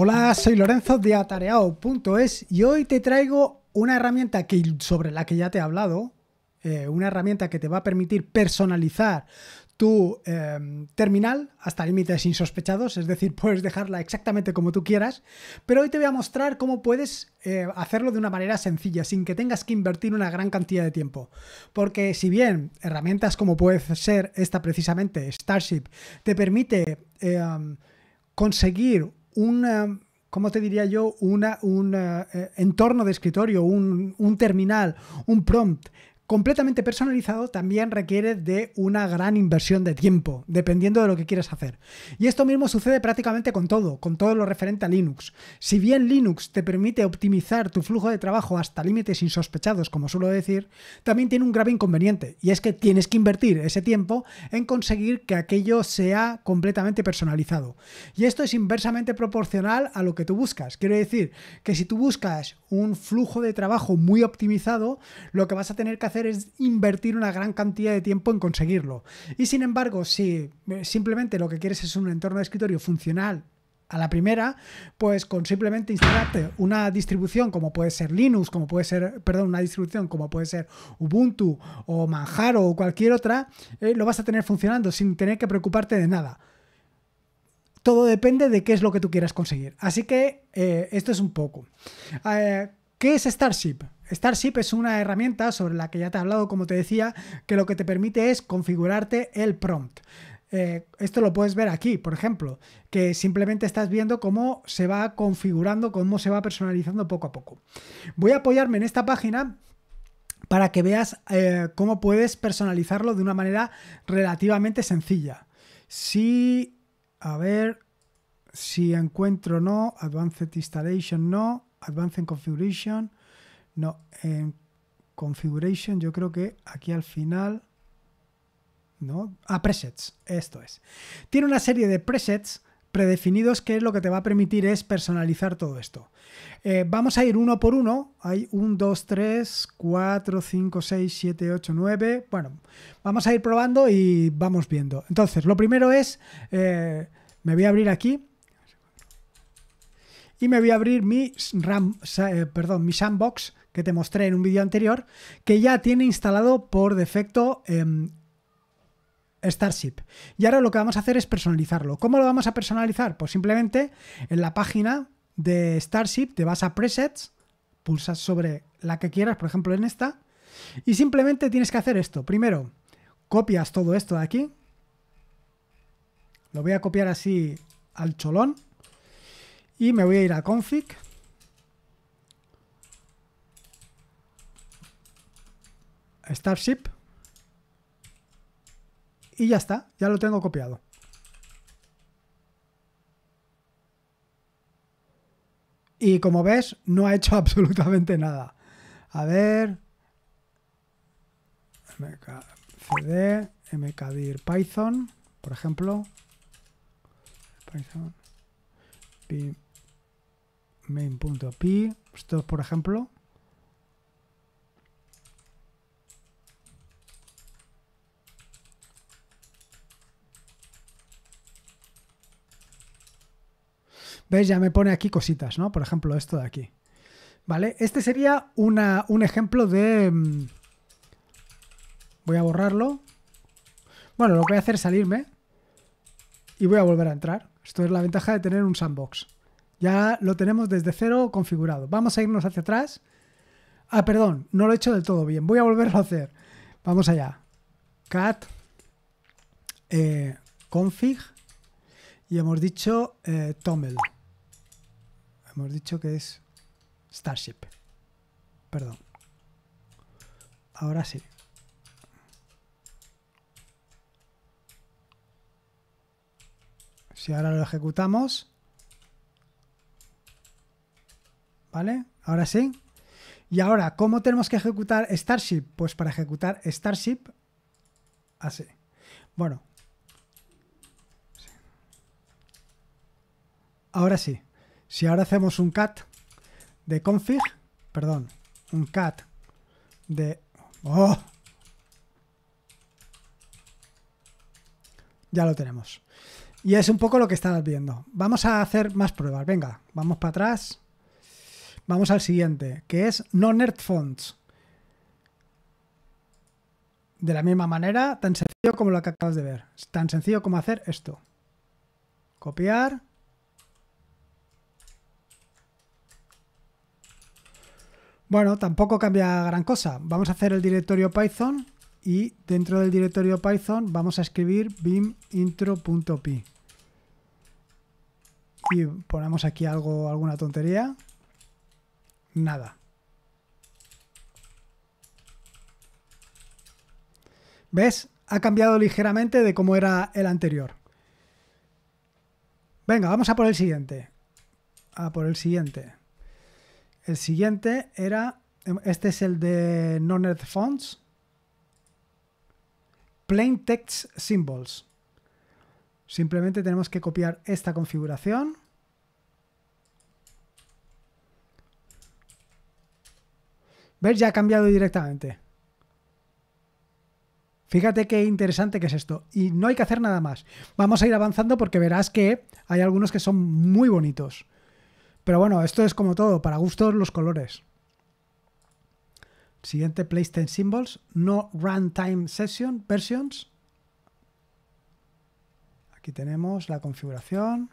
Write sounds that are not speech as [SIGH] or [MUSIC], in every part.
Hola, soy Lorenzo de atareado.es y hoy te traigo una herramienta que, sobre la que ya te he hablado, eh, una herramienta que te va a permitir personalizar tu em, terminal hasta límites insospechados, es decir, puedes dejarla exactamente como tú quieras, pero hoy te voy a mostrar cómo puedes eh, hacerlo de una manera sencilla, sin que tengas que invertir una gran cantidad de tiempo. Porque si bien herramientas como puede ser esta precisamente, Starship, te permite em, conseguir una, ¿cómo te diría yo? Un una, un, eh, entorno de escritorio, un, un terminal, un prompt completamente personalizado también requiere de una gran inversión de tiempo, dependiendo de lo que quieras hacer. Y esto mismo sucede prácticamente con todo, con todo lo referente a Linux. Si bien Linux te permite optimizar tu flujo de trabajo hasta límites insospechados, como suelo decir, también tiene un grave inconveniente, y es que tienes que invertir ese tiempo en conseguir que aquello sea completamente personalizado. Y esto es inversamente proporcional a lo que tú buscas. Quiero decir que si tú buscas un flujo de trabajo muy optimizado, lo que vas a tener que hacer es invertir una gran cantidad de tiempo en conseguirlo. Y sin embargo, si eh, simplemente lo que quieres es un entorno de escritorio funcional a la primera, pues con simplemente instalarte una distribución como puede ser Linux, como puede ser, perdón, una distribución como puede ser Ubuntu o Manjaro o cualquier otra, eh, lo vas a tener funcionando sin tener que preocuparte de nada todo depende de qué es lo que tú quieras conseguir. Así que eh, esto es un poco. Eh, ¿Qué es Starship? Starship es una herramienta sobre la que ya te he hablado, como te decía, que lo que te permite es configurarte el prompt. Eh, esto lo puedes ver aquí, por ejemplo, que simplemente estás viendo cómo se va configurando, cómo se va personalizando poco a poco. Voy a apoyarme en esta página para que veas cómo puedes personalizarlo de una manera relativamente sencilla. Si a ver si encuentro no. Advanced Installation no. Advanced Configuration. No. En Configuration yo creo que aquí al final. ¿No? A ah, presets. Esto es. Tiene una serie de presets predefinidos que es lo que te va a permitir es personalizar todo esto. Eh, vamos a ir uno por uno. Hay 1, 2, 3, 4, 5, 6, 7, 8, 9. Bueno, vamos a ir probando y vamos viendo. Entonces, lo primero es, eh, me voy a abrir aquí y me voy a abrir mi, RAM, eh, perdón, mi sandbox que te mostré en un vídeo anterior, que ya tiene instalado por defecto em, Starship. Y ahora lo que vamos a hacer es personalizarlo. ¿Cómo lo vamos a personalizar? Pues simplemente en la página de Starship te vas a presets, pulsas sobre la que quieras, por ejemplo en esta, y simplemente tienes que hacer esto. Primero, copias todo esto de aquí. Lo voy a copiar así al cholón. Y me voy a ir a config. Starship y ya está, ya lo tengo copiado. Y como ves, no ha hecho [LAUGHS] absolutamente nada. A ver. mcd mkdir python, por ejemplo. Python. main.py. Esto, por ejemplo. ¿Veis? Ya me pone aquí cositas, ¿no? Por ejemplo, esto de aquí. ¿Vale? Este sería un ejemplo de... Mm, voy a borrarlo. Bueno, lo que voy a hacer es salirme. Y voy a volver a entrar. Esto es la ventaja de tener un sandbox. Ya lo tenemos desde cero configurado. Vamos a irnos hacia atrás. Ah, perdón, no lo he hecho del todo bien. Voy a volverlo a hacer. Vamos allá. Cat eh, config y hemos dicho eh, Hemos dicho que es Starship. Perdón. Ahora sí. Si ahora lo ejecutamos... ¿Vale? Ahora sí. Y ahora, ¿cómo tenemos que ejecutar Starship? Pues para ejecutar Starship... Así. Bueno. Ahora sí. Si ahora hacemos un cat de config, perdón, un cat de... ¡Oh! Ya lo tenemos. Y es un poco lo que estabas viendo. Vamos a hacer más pruebas. Venga, vamos para atrás. Vamos al siguiente, que es no nerd fonts. De la misma manera, tan sencillo como lo que acabas de ver. Tan sencillo como hacer esto. Copiar. Bueno, tampoco cambia gran cosa. Vamos a hacer el directorio Python y dentro del directorio Python vamos a escribir bimintro.py Y ponemos aquí algo, alguna tontería. Nada. ¿Ves? Ha cambiado ligeramente de cómo era el anterior. Venga, vamos a por el siguiente. A por el siguiente. El siguiente era, este es el de Non-Earth Fonts, Plain Text Symbols. Simplemente tenemos que copiar esta configuración. ver Ya ha cambiado directamente. Fíjate qué interesante que es esto. Y no hay que hacer nada más. Vamos a ir avanzando porque verás que hay algunos que son muy bonitos. Pero bueno, esto es como todo, para gustos los colores. Siguiente PlayStation Symbols, no runtime session versions. Aquí tenemos la configuración.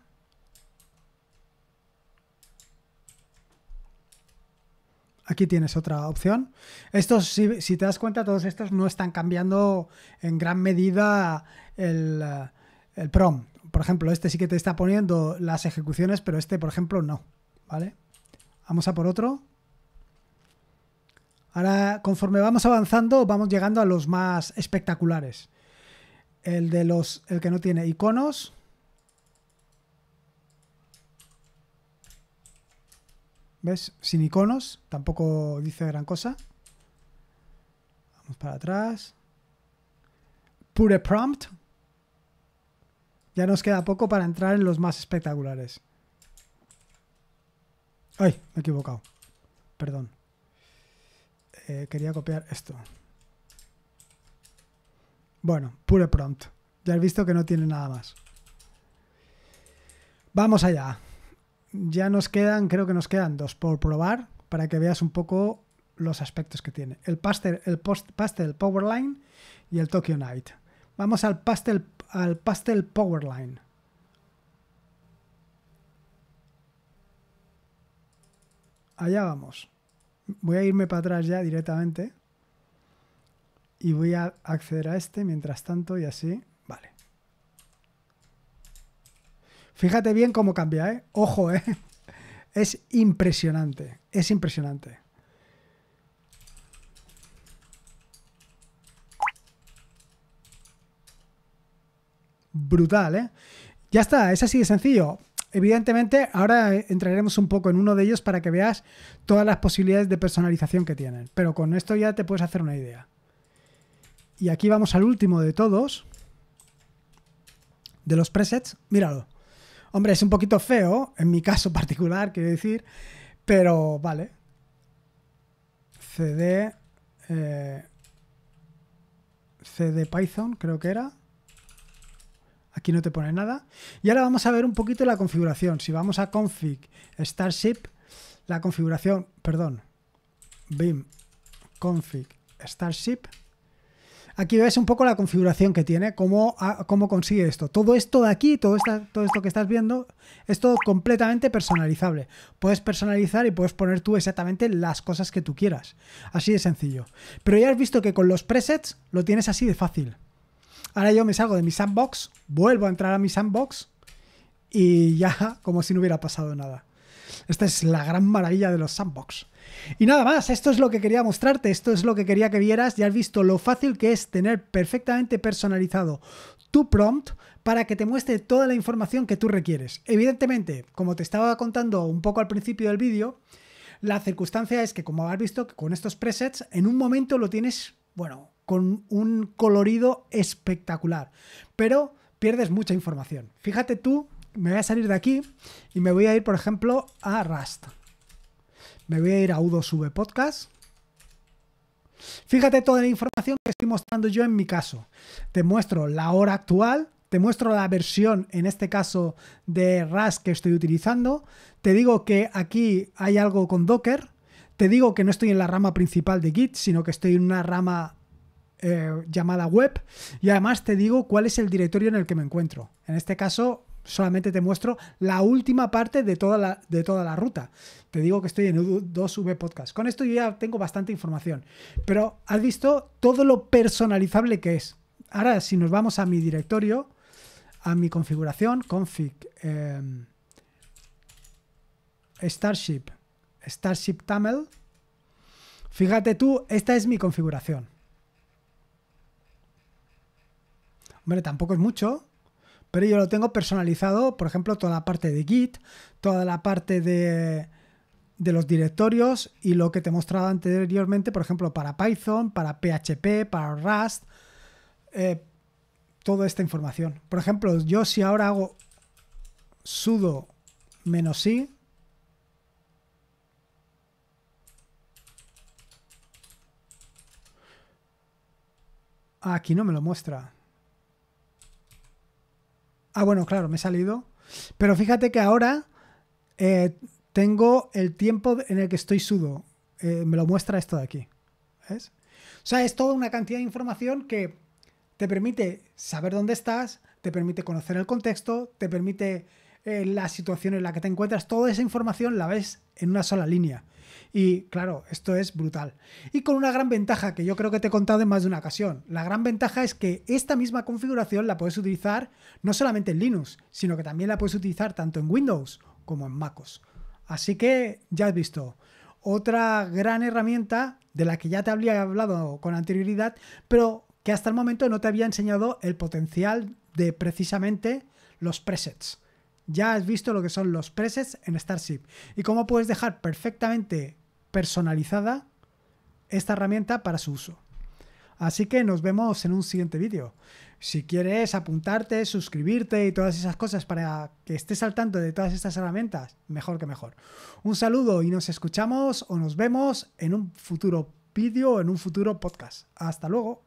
Aquí tienes otra opción. Estos, si, te das cuenta, todos estos no están cambiando en gran medida el, el prom. Por ejemplo, este sí que te está poniendo las ejecuciones, pero este, por ejemplo, no. ¿vale? Vamos a por otro. Ahora, conforme vamos avanzando, vamos llegando a los más espectaculares. El de los. El que no tiene iconos. ¿Ves? Sin iconos. Tampoco dice gran cosa. Vamos para atrás. Pure prompt. Ya nos queda poco para entrar en los más espectaculares. Ay, me he equivocado. Perdón. Eh, quería copiar esto. Bueno, pure prompt. Ya has visto que no tiene nada más. Vamos allá. Ya nos quedan, creo que nos quedan dos por probar para que veas un poco los aspectos que tiene. El pastel, el pastel Powerline y el Tokyo Night. Vamos al pastel, al pastel Powerline. allá vamos. Voy a irme para atrás ya directamente. Y voy a acceder a este mientras tanto y así. Vale. Fíjate bien cómo cambia, ¿eh? Ojo, ¿eh? [LAUGHS] Es impresionante. Es impresionante. Brutal, ¿eh? Ya está, es así de sencillo. Evidentemente, ahora eh, entraremos un poco en uno de ellos para que veas todas las posibilidades de personalización que tienen, pero con esto ya te puedes hacer una idea. Y aquí vamos al último de todos, de los presets. Míralo. Hombre, es un poquito feo, en mi caso [LAUGHS] particular, quiero decir, pero vale. CD... Eh, CD Python, creo que era. Aquí no te pone nada. Y ahora vamos a ver un poquito la configuración. Si vamos a config Starship, la configuración, perdón, BIM config Starship. Aquí ves un poco la configuración que tiene, cómo, ah, consigue esto. Todo esto de aquí, todo, todo esto que estás viendo, es todo completamente personalizable. Puedes personalizar y puedes poner tú exactamente las cosas que tú quieras. Así de sencillo. Pero ya has visto que con los presets lo tienes así de fácil. Ahora yo me salgo de mi sandbox, vuelvo a entrar a mi sandbox y ya [LAUGHS] como si no hubiera pasado nada. Esta es la gran maravilla de los sandbox. Y nada más, esto es lo que quería mostrarte, esto es lo que quería que vieras. Ya has visto lo fácil que es tener perfectamente personalizado tu prompt para que te muestre toda la información que tú requieres. Evidentemente, como te estaba contando un poco al principio del vídeo, la circunstancia es que, como has visto, con estos presets, en un momento lo tienes, bueno, con un colorido espectacular. Pero pierdes mucha información. Fíjate tú, me voy a salir de aquí y me voy a ir, por ejemplo, a Rust. Me voy a ir a 2 Sube Podcast. Fíjate toda la información que estoy mostrando yo en mi caso. Te muestro la hora actual, te muestro la versión, en este caso, de Rust que estoy utilizando. Te digo que aquí hay algo con Docker. Te digo que no estoy en la rama principal de Git, sino que estoy en una rama eh, llamada web y además te digo cuál es el directorio en el que me encuentro. En este caso solamente te muestro la última parte de toda la, de toda la ruta. Te digo que estoy en U2V Podcast. Con esto yo ya tengo bastante información, pero has visto todo lo personalizable que es. Ahora si nos vamos a mi directorio, a mi configuración, config, eh, Starship, Starship Tamil, fíjate tú, esta es mi configuración. Hombre, tampoco es mucho, pero yo lo tengo personalizado, por ejemplo, toda la parte de Git, toda la parte de, los directorios y lo que te he mostrado anteriormente, por ejemplo, para Python, para PHP, para Rust, eh, toda esta información. Por ejemplo, yo si ahora hago sudo menos i, aquí no me lo muestra. Ah, bueno, claro, me he salido. Pero fíjate que ahora eh, tengo el tiempo en el que estoy sudo. Eh, me lo muestra esto de aquí. ¿Ves? O sea, es toda una cantidad de información que te permite saber dónde estás, te permite conocer el contexto, te permite eh, la situación en la que te encuentras, toda esa información la ves en una sola línea. Y claro, esto es brutal. Y con una gran ventaja que yo creo que te he contado en más de una ocasión. La gran ventaja es que esta misma configuración la puedes utilizar no solamente en Linux, sino que también la puedes utilizar tanto en Windows como en MacOS. Así que ya has visto, otra gran herramienta de la que ya te había hablado con anterioridad, pero que hasta el momento no te había enseñado el potencial de precisamente los presets ya has visto lo que son los presets en Starship y cómo puedes dejar perfectamente personalizada esta herramienta para su uso. Así que nos vemos en un siguiente vídeo. Si quieres apuntarte, suscribirte y todas esas cosas para que estés al tanto de todas estas herramientas, mejor que mejor. Un saludo y nos escuchamos o nos vemos en un futuro vídeo o en un futuro podcast. Hasta luego.